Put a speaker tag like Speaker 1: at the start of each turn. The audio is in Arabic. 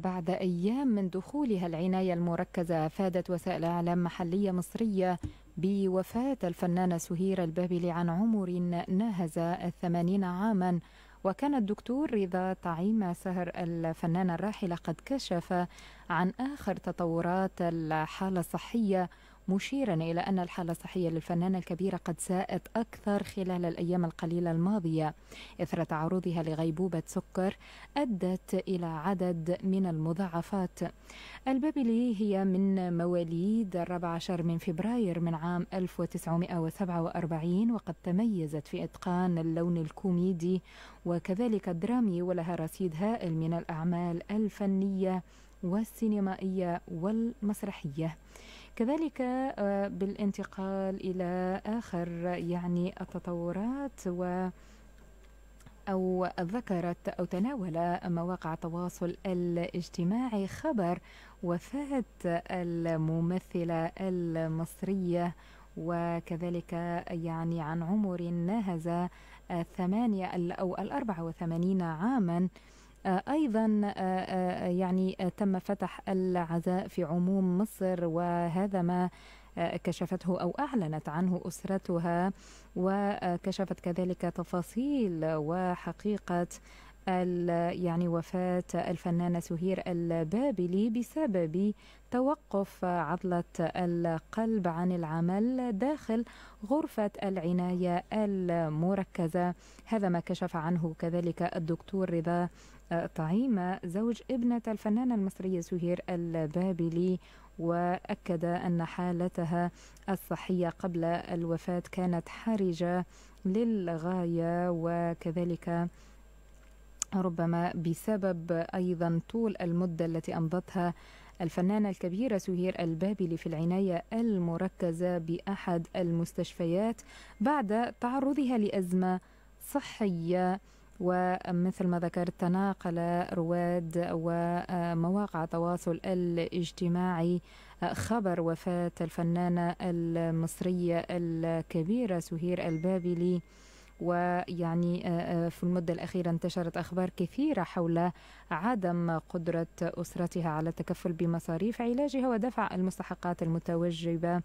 Speaker 1: بعد أيام من دخولها العناية المركزة أفادت وسائل إعلام محلية مصرية بوفاة الفنانة سهير البابلي عن عمر ناهز الثمانين عاماً وكان الدكتور رضا طعيمة سهر الفنانة الراحلة قد كشف عن آخر تطورات الحالة الصحية مشيرا إلى أن الحالة الصحية للفنانة الكبيرة قد ساءت أكثر خلال الأيام القليلة الماضية إثر تعرضها لغيبوبة سكر أدت إلى عدد من المضاعفات البابلي هي من مواليد الرابع عشر من فبراير من عام 1947 وقد تميزت في إتقان اللون الكوميدي وكذلك الدرامي ولها رصيد هائل من الأعمال الفنية والسينمائية والمسرحية كذلك آه، بالانتقال إلى آخر يعني التطورات و أو ذكرت أو تناول مواقع التواصل الاجتماعي خبر وفاة الممثلة المصرية وكذلك يعني عن عمر ناهز الثمانية أو الأربعة وثمانين عاما آه، أيضا آه، آه، يعني تم فتح العزاء في عموم مصر وهذا ما كشفته او اعلنت عنه اسرتها وكشفت كذلك تفاصيل وحقيقه يعني وفاة الفنانة سهير البابلي بسبب توقف عضلة القلب عن العمل داخل غرفة العناية المركزة هذا ما كشف عنه كذلك الدكتور رضا آه، طعيمة زوج ابنة الفنانة المصرية سهير البابلي وأكد أن حالتها الصحية قبل الوفاة كانت حرجة للغاية وكذلك ربما بسبب أيضا طول المدة التي أمضتها الفنانة الكبيرة سهير البابلي في العناية المركزة بأحد المستشفيات بعد تعرضها لأزمة صحية ومثل ما ذكرت تناقل رواد ومواقع التواصل الاجتماعي خبر وفاة الفنانة المصرية الكبيرة سهير البابلي ويعني آه، آه، في المدة الأخيرة انتشرت أخبار كثيرة حول عدم قدرة أسرتها على التكفل بمصاريف علاجها ودفع المستحقات المتوجبة